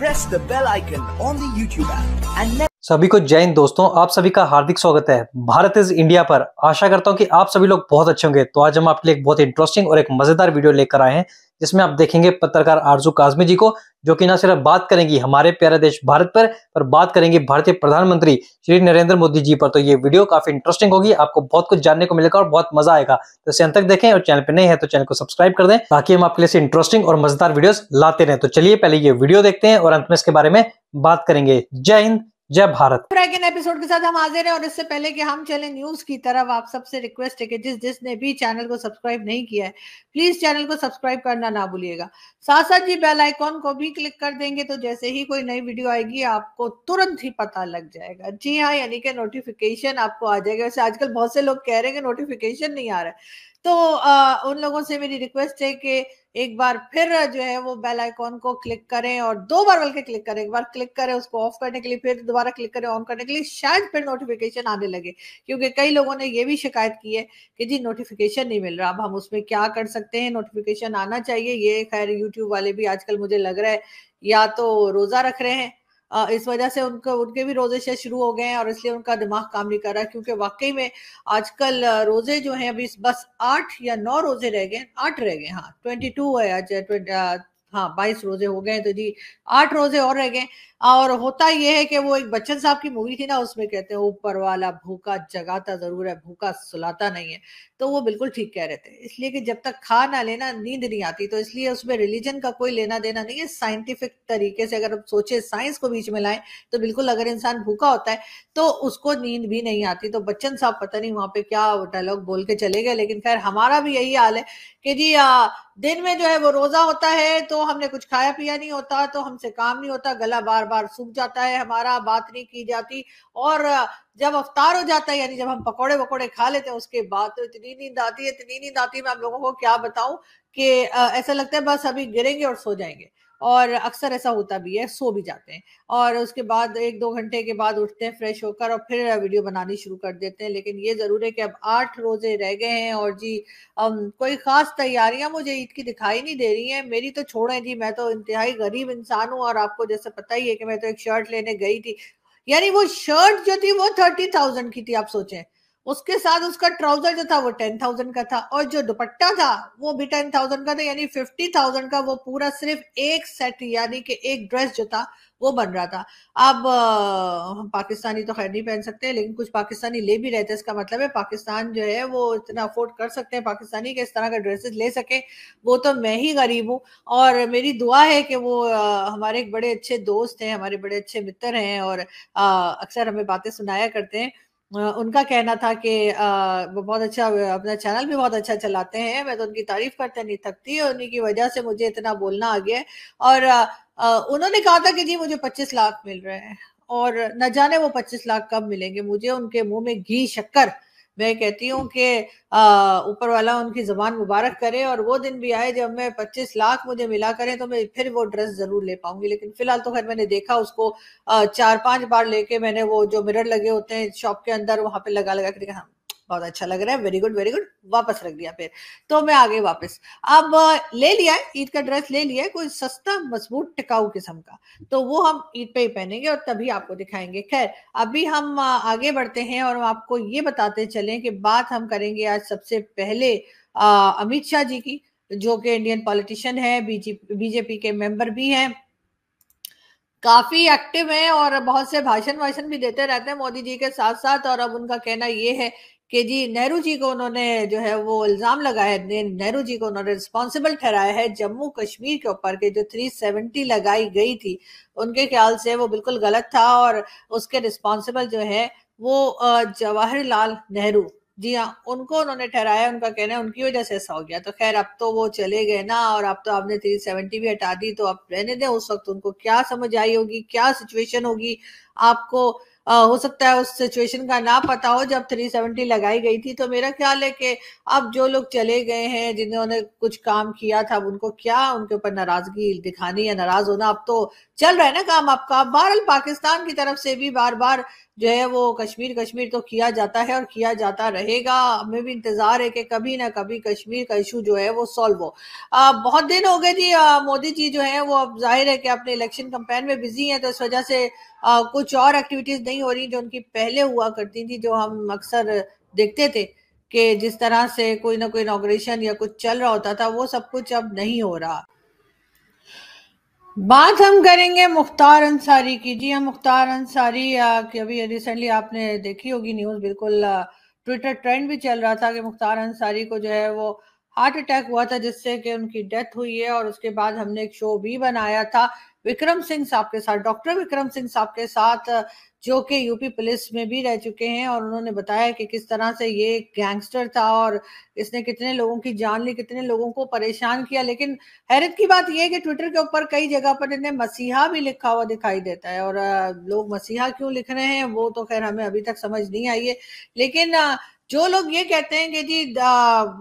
press the bell icon सभी को जय हिंद दोस्तों आप सभी का हार्दिक स्वागत है भारत इज इंडिया पर आशा करता हूं कि आप सभी लोग बहुत अच्छे होंगे तो आज हम आपके लिए एक बहुत इंटरेस्टिंग और एक मजेदार वीडियो लेकर आए हैं जिसमें आप देखेंगे पत्रकार आरजू काजमी जी को जो कि ना सिर्फ बात करेंगी हमारे प्यारे देश भारत पर पर बात करेंगे भारतीय प्रधानमंत्री श्री नरेंद्र मोदी जी पर तो ये वीडियो काफी इंटरेस्टिंग होगी आपको बहुत कुछ जानने को मिलेगा और बहुत मजा आएगा तो इसे अंत तक देखें और चैनल पर नहीं है तो चैनल को सब्सक्राइब कर दें ताकि हम आपके लिए इंटरेस्टिंग और मजेदार वीडियो लाते रहे तो चलिए पहले ये वीडियो देखते हैं और अंत में इसके बारे में बात करेंगे जय हिंद जय भारत एपिसोड के साथ हम हाजिर हैं और इससे पहले कि हम चले न्यूज की तरफ आप सबसे रिक्वेस्ट है कि जिस जिसने भी चैनल को सब्सक्राइब नहीं किया है प्लीज चैनल को सब्सक्राइब करना ना भूलिएगा साथ साथ जी बेल आइकॉन को भी क्लिक कर देंगे तो जैसे ही कोई नई वीडियो आएगी आपको तुरंत ही पता लग जाएगा जी हाँ यानी कि नोटिफिकेशन आपको आ जाएगा वैसे आजकल बहुत से लोग कह रहे हैं कि नोटिफिकेशन नहीं आ रहा है तो आ, उन लोगों से मेरी रिक्वेस्ट है कि एक बार फिर जो है वो बेल आइकॉन को क्लिक करें और दो बार बल्कि क्लिक करें एक बार क्लिक करें उसको ऑफ करने के लिए फिर दोबारा क्लिक करें ऑन करने के लिए शायद फिर नोटिफिकेशन आने लगे क्योंकि कई लोगों ने ये भी शिकायत की है कि जी नोटिफिकेशन नहीं मिल रहा अब हम उसमें क्या कर सकते हैं नोटिफिकेशन आना चाहिए ये खैर यूट्यूब वाले भी आजकल मुझे लग रहा है या तो रोजा रख रहे हैं इस वजह से उनके उनके भी रोजे शायद शुरू हो गए हैं और इसलिए उनका दिमाग काम नहीं कर रहा क्योंकि वाकई में आजकल रोजे जो हैं अभी बस आठ या नौ रोजे रह गए आठ रह गए हाँ ट्वेंटी टू है आज हाँ बाईस रोजे हो गए तो जी आठ रोजे और रह गए और होता यह है कि वो एक बच्चन साहब की मूवी थी ना उसमें कहते हैं ऊपर वाला भूखा जगाता जरूर है भूखा सुलाता नहीं है तो वो बिल्कुल ठीक कह रहे थे इसलिए कि जब तक खा ना लेना नींद नहीं आती तो इसलिए उसमें रिलीजन का कोई लेना देना नहीं है साइंटिफिक तरीके से अगर आप सोचे साइंस को बीच में लाएं तो बिल्कुल अगर इंसान भूखा होता है तो उसको नींद भी नहीं आती तो बच्चन साहब पता नहीं वहां पे क्या डायलॉग बोल के चले गए लेकिन खैर हमारा भी यही हाल है कि जी आ, दिन में जो है वो रोजा होता है तो हमने कुछ खाया पिया नहीं होता तो हमसे काम नहीं होता गला बार बार सूख जाता है हमारा बात नहीं की जाती और जब अवतार हो जाता है यानी जब हम पकोड़े वकोड़े खा लेते हैं उसके बाद तो इतनी नींद आती है इतनी नींद आती है मैं आप लोगों को क्या बताऊं कि ऐसा लगता है बस अभी गिरेंगे और सो जाएंगे और अक्सर ऐसा होता भी है सो भी जाते हैं और उसके बाद एक दो घंटे के बाद उठते हैं फ्रेश होकर और फिर वीडियो बनानी शुरू कर देते हैं लेकिन ये ज़रूर है कि अब आठ रोज़े रह गए हैं और जी अम, कोई ख़ास तैयारियां मुझे ईद की दिखाई नहीं दे रही हैं मेरी तो छोड़ें जी मैं तो इंतहाई गरीब इंसान हूँ और आपको जैसे पता ही है कि मैं तो एक शर्ट लेने गई थी यानी वो शर्ट जो थी वो थर्टी थाउजेंड की थी आप सोचें उसके साथ उसका ट्राउजर जो था वो टेन थाउजेंड का था और जो दुपट्टा था वो भी टेन थाउजेंड का था यानी फिफ्टी थाउजेंड का वो पूरा सिर्फ एक सेट यानी कि एक ड्रेस जो था वो बन रहा था अब हम पाकिस्तानी तो खैर नहीं पहन सकते लेकिन कुछ पाकिस्तानी ले भी रहे थे इसका मतलब है पाकिस्तान जो है वो इतना अफोर्ड कर सकते हैं पाकिस्तानी के इस तरह का ड्रेसेस ले सके वो तो मैं ही गरीब हूँ और मेरी दुआ है कि वो हमारे एक बड़े अच्छे दोस्त हैं हमारे बड़े अच्छे मित्र हैं और अक्सर हमें बातें सुनाया करते हैं उनका कहना था कि वो बहुत अच्छा अपना चैनल भी बहुत अच्छा चलाते हैं मैं तो उनकी तारीफ करते नहीं थकती उन्हीं की वजह से मुझे इतना बोलना आ गया और उन्होंने कहा था कि जी मुझे 25 लाख मिल रहे हैं और न जाने वो 25 लाख कब मिलेंगे मुझे उनके मुंह में घी शक्कर मैं कहती हूँ कि ऊपर वाला उनकी ज़बान मुबारक करे और वो दिन भी आए जब मैं पच्चीस लाख मुझे मिला करें तो मैं फिर वो ड्रेस ज़रूर ले पाऊंगी लेकिन फ़िलहाल तो खैर मैंने देखा उसको चार पांच बार लेके मैंने वो जो मिरर लगे होते हैं शॉप के अंदर वहां पे लगा लगा कर बहुत अच्छा लग रहा है वेरी गुड वेरी गुड वापस रख दिया फिर तो मैं आ गई वापस अब ले लिया है ईद का ड्रेस ले लिया है कोई सस्ता मजबूत टिकाऊ किस्म का तो वो हम ईद पे ही पहनेंगे और तभी आपको दिखाएंगे खैर अभी हम आगे बढ़ते हैं और आपको ये बताते चले कि बात हम करेंगे आज सबसे पहले अमित शाह जी की जो कि इंडियन पॉलिटिशियन है बीजेपी के मेंबर भी हैं काफी एक्टिव हैं और बहुत से भाषण वाषण भी देते रहते हैं मोदी जी के साथ साथ और अब उनका कहना ये है कि जी नेहरू जी को उन्होंने जो है वो इल्ज़ाम लगाया है नेहरू जी को उन्होंने रिस्पॉन्सिबल ठहराया है जम्मू कश्मीर के ऊपर के जो 370 लगाई गई थी उनके ख्याल से वो बिल्कुल गलत था और उसके रिस्पॉन्सिबल जो है वो जवाहरलाल नेहरू जी हाँ उनको उन्होंने ठहराया उनका कहना है उनकी वजह से ऐसा हो गया तो खैर अब तो वो चले गए ना और अब तो आपने थ्री सेवेंटी भी हटा दी तो आप रहने दें उस वक्त उनको क्या समझ आई होगी क्या सिचुएशन होगी आपको हो सकता है उस सिचुएशन का ना पता हो जब 370 लगाई गई थी तो मेरा ख्याल है कि अब जो लोग चले गए हैं जिन्होंने कुछ काम किया था उनको क्या उनके ऊपर नाराजगी दिखानी या नाराज होना अब तो चल रहा है ना काम आपका बहरअल पाकिस्तान की तरफ से भी बार बार जो है वो कश्मीर कश्मीर तो किया जाता है और किया जाता रहेगा हमें भी इंतजार है कि कभी ना कभी कश्मीर का इशू जो है वो सॉल्व हो आ, बहुत दिन हो गए जी मोदी जी जो है वो अब जाहिर है कि अपने इलेक्शन कंपेन में बिजी हैं तो इस वजह से आ, कुछ और एक्टिविटीज नहीं हो रही जो उनकी पहले हुआ करती थी जो हम अक्सर देखते थे कि जिस तरह से कोई ना कोई इनाग्रेशन या कुछ चल रहा होता था वो सब कुछ अब नहीं हो रहा बात हम करेंगे मुख्तार अंसारी की जी हम हाँ, मुख्तार अंसारी कि अभी रिसेंटली आपने देखी होगी न्यूज़ बिल्कुल ट्विटर ट्रेंड भी चल रहा था कि मुख्तार अंसारी को जो है वो हार्ट अटैक हुआ था जिससे कि उनकी डेथ हुई है और उसके बाद हमने एक शो भी बनाया था विक्रम सिंह साहब के साथ डॉक्टर विक्रम सिंह साहब के साथ जो कि यूपी पुलिस में भी रह चुके हैं और उन्होंने बताया कि किस तरह से ये गैंगस्टर था और इसने कितने लोगों की जान ली कितने लोगों को परेशान किया लेकिन हैरत की बात यह है कि ट्विटर के ऊपर कई जगह पर इन्हें मसीहा भी लिखा हुआ दिखाई देता है और लोग मसीहा क्यों लिख रहे हैं वो तो खैर हमें अभी तक समझ नहीं आई है लेकिन जो लोग ये कहते हैं कि जी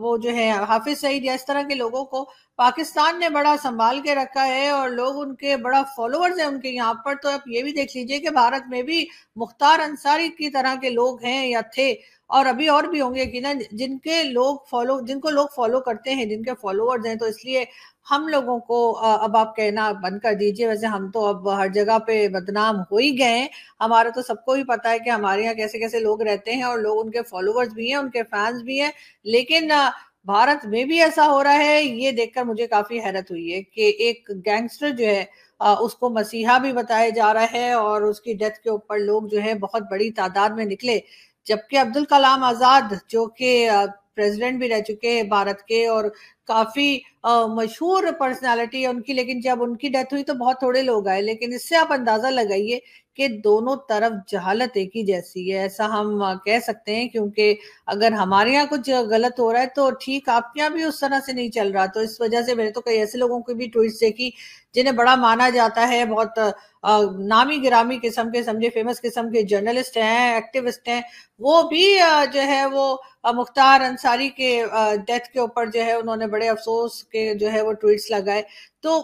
वो जो है हाफिज सईद या इस तरह के लोगों को पाकिस्तान ने बड़ा संभाल के रखा है और लोग उनके बड़ा फॉलोअर्स हैं उनके यहाँ पर तो आप ये भी देख लीजिए कि भारत में भी मुख्तार अंसारी की तरह के लोग हैं या थे और अभी और भी होंगे कि ना जिनके लोग फॉलो जिनको लोग फॉलो करते हैं जिनके फॉलोअर्स हैं तो इसलिए हम लोगों को अब आप कहना बंद कर दीजिए वैसे हम तो अब हर जगह पे बदनाम हो ही गए हैं हमारा तो सबको ही पता है कि हमारे यहाँ कैसे कैसे लोग रहते हैं और लोग उनके फॉलोअर्स भी हैं उनके फैंस भी हैं लेकिन भारत में भी ऐसा हो रहा है ये देखकर मुझे काफी हैरत हुई है कि एक गैंगस्टर जो है आ, उसको मसीहा भी बताया जा रहा है और उसकी डेथ के ऊपर लोग जो है बहुत बड़ी तादाद में निकले जबकि अब्दुल कलाम आजाद जो कि प्रेसिडेंट भी रह चुके हैं भारत के और काफी मशहूर पर्सनालिटी है उनकी लेकिन जब उनकी डेथ हुई तो बहुत थोड़े लोग आए लेकिन इससे आप अंदाजा लगाइए कि दोनों तरफ जहालत एक ही जैसी है ऐसा हम कह सकते हैं क्योंकि अगर हमारे यहाँ कुछ गलत हो रहा है तो ठीक आपके यहाँ भी उस तरह से नहीं चल रहा तो इस वजह से मैंने तो कई ऐसे लोगों की भी ट्वीट देखी जिन्हें बड़ा माना जाता है बहुत नामी गिरामी किस्म के समझे फेमस किस्म के जर्नलिस्ट हैं एक्टिविस्ट हैं वो भी जो है वो मुख्तार अंसारी के डेथ के ऊपर जो है उन्होंने बड़े अफसोस के जो है वो ट्वीट्स लगाए तो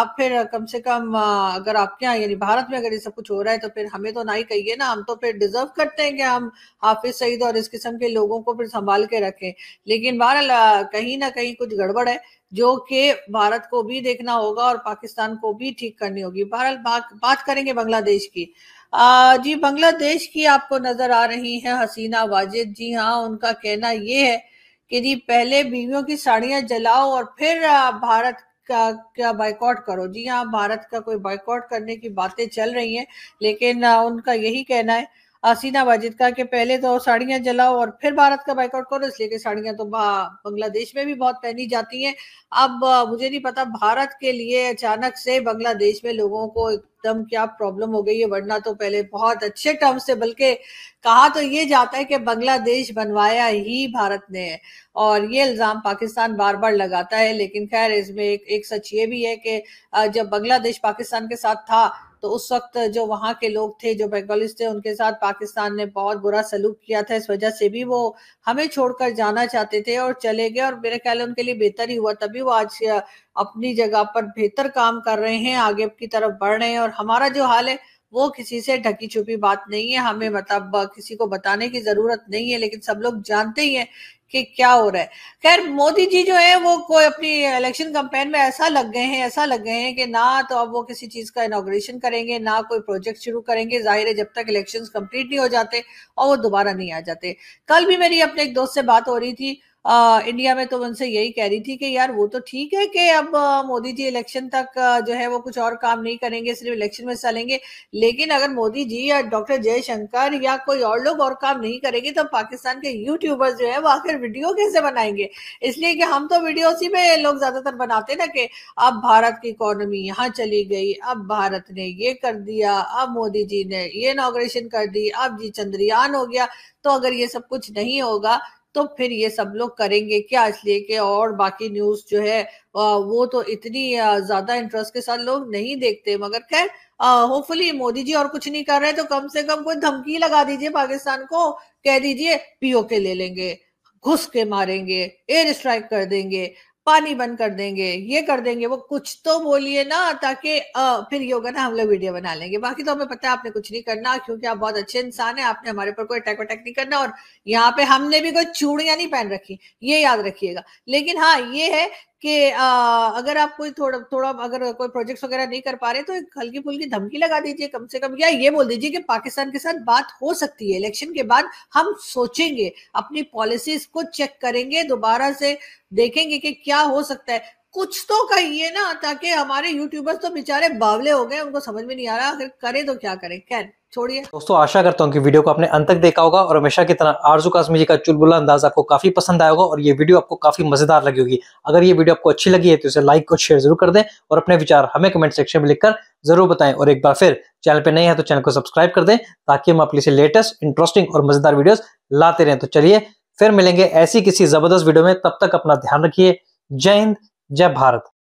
आप फिर कम से कम अगर आपके यहाँ यानी भारत में अगर ये सब कुछ हो रहा है तो फिर हमें तो ना ही कहिए ना हम तो फिर डिजर्व करते हैं कि हम हाफिज सईद और इस किस्म के लोगों को फिर संभाल के रखें लेकिन बहरहाल कहीं ना कहीं कुछ गड़बड़ है जो कि भारत को भी देखना होगा और पाकिस्तान को भी ठीक करनी होगी बहरहाल बात करेंगे बांग्लादेश की आ, जी बांग्लादेश की आपको नजर आ रही है हसीना वाजिद जी हाँ उनका कहना ये है कि जी पहले बीवियों की साड़ियां जलाओ और फिर भारत का क्या बाइकआउट करो जी हाँ भारत का कोई बाइकआउट करने की बातें चल रही हैं लेकिन उनका यही कहना है हसीना वाजिद का कि पहले तो साड़ियां जलाओ और फिर भारत का बाइकआउट करो इसलिए कि साड़ियां तो बांग्लादेश में भी बहुत पहनी जाती हैं अब मुझे नहीं पता भारत के लिए अचानक से बांग्लादेश में लोगों को एकदम क्या प्रॉब्लम हो गई है वरना तो पहले बहुत अच्छे टर्म से बल्कि कहा तो ये जाता है कि बांग्लादेश बनवाया ही भारत ने और ये इल्ज़ाम पाकिस्तान बार बार लगाता है लेकिन खैर इसमें एक, एक सच ये भी है कि जब बांग्लादेश पाकिस्तान के साथ था तो उस वक्त जो वहाँ के लोग थे जो बंगालीज थे उनके साथ पाकिस्तान ने बहुत बुरा सलूक किया था इस वजह से भी वो हमें छोड़कर जाना चाहते थे और चले गए और मेरे ख्याल उनके लिए बेहतर ही हुआ तभी वो आज अपनी जगह पर बेहतर काम कर रहे हैं आगे की तरफ बढ़ रहे हैं और हमारा जो हाल है वो किसी से ढकी छुपी बात नहीं है हमें मतलब किसी को बताने की जरूरत नहीं है लेकिन सब लोग जानते ही हैं कि क्या हो रहा है खैर मोदी जी जो है वो कोई अपनी इलेक्शन कंपेन में ऐसा लग गए हैं ऐसा लग गए हैं कि ना तो अब वो किसी चीज का इनोग्रेशन करेंगे ना कोई प्रोजेक्ट शुरू करेंगे जाहिर है जब तक इलेक्शन कंप्लीट नहीं हो जाते और वो दोबारा नहीं आ जाते कल भी मेरी अपने एक दोस्त से बात हो रही थी आ, इंडिया में तो उनसे यही कह रही थी कि यार वो तो ठीक है कि अब मोदी जी इलेक्शन तक जो है वो कुछ और काम नहीं करेंगे सिर्फ इलेक्शन में हिस्सा लेंगे लेकिन अगर मोदी जी या डॉक्टर जयशंकर या कोई और लोग और काम नहीं करेंगे तो पाकिस्तान के यूट्यूबर्स जो है वो आखिर वीडियो कैसे बनाएंगे इसलिए कि हम तो वीडियो ही में लोग ज्यादातर बनाते ना कि अब भारत की इकोनॉमी यहाँ चली गई अब भारत ने ये कर दिया अब मोदी जी ने ये इनाग्रेशन कर दी अब जी चंद्रयान हो गया तो अगर ये सब कुछ नहीं होगा तो फिर ये सब लोग करेंगे क्या इसलिए कि और बाकी न्यूज जो है वो तो इतनी ज्यादा इंटरेस्ट के साथ लोग नहीं देखते मगर खैर होपफुली मोदी जी और कुछ नहीं कर रहे तो कम से कम कोई धमकी लगा दीजिए पाकिस्तान को कह दीजिए पीओके ले लेंगे घुस के मारेंगे एयर स्ट्राइक कर देंगे पानी बंद कर देंगे ये कर देंगे वो कुछ तो बोलिए ना ताकि फिर ये होगा ना हम लोग वीडियो बना लेंगे बाकी तो हमें पता है आपने कुछ नहीं करना क्योंकि आप बहुत अच्छे इंसान है आपने हमारे ऊपर कोई अटैक वटैक नहीं करना और यहाँ पे हमने भी कोई चूड़ियां नहीं पहन रखी ये याद रखिएगा लेकिन हाँ ये है कि अगर आप कोई थोड़ा थोड़ा अगर कोई प्रोजेक्ट्स वगैरह नहीं कर पा रहे तो एक हल्की फुल्की धमकी लगा दीजिए कम से कम या ये बोल दीजिए कि पाकिस्तान के साथ बात हो सकती है इलेक्शन के बाद हम सोचेंगे अपनी पॉलिसीज को चेक करेंगे दोबारा से देखेंगे कि क्या हो सकता है कुछ तो कहिए ना ताकि हमारे यूट्यूबर्स तो बेचारे बावले हो गए उनको समझ में नहीं आ रहा अगर करें तो क्या करें कैन छोड़िए दोस्तों आशा करता हूँ कि वीडियो को आपने अंत तक देखा होगा और हमेशा की तरह आरजू काश्मी जी का चुलबुला अंदाज आपको काफी पसंद आया होगा और ये वीडियो आपको काफी मजेदार लगी होगी अगर ये वीडियो आपको अच्छी लगी है तो इसे लाइक और शेयर जरूर कर दें और अपने विचार हमें कमेंट सेक्शन में लिखकर जरूर बताएं और एक बार फिर चैनल पर नहीं है तो चैनल को सब्सक्राइब कर दें ताकि हम आपके लिए लेटेस्ट इंटरेस्टिंग और मजेदार वीडियो लाते रहें तो चलिए फिर मिलेंगे ऐसी किसी जबरदस्त वीडियो में तब तक अपना ध्यान रखिए जय हिंद जय भारत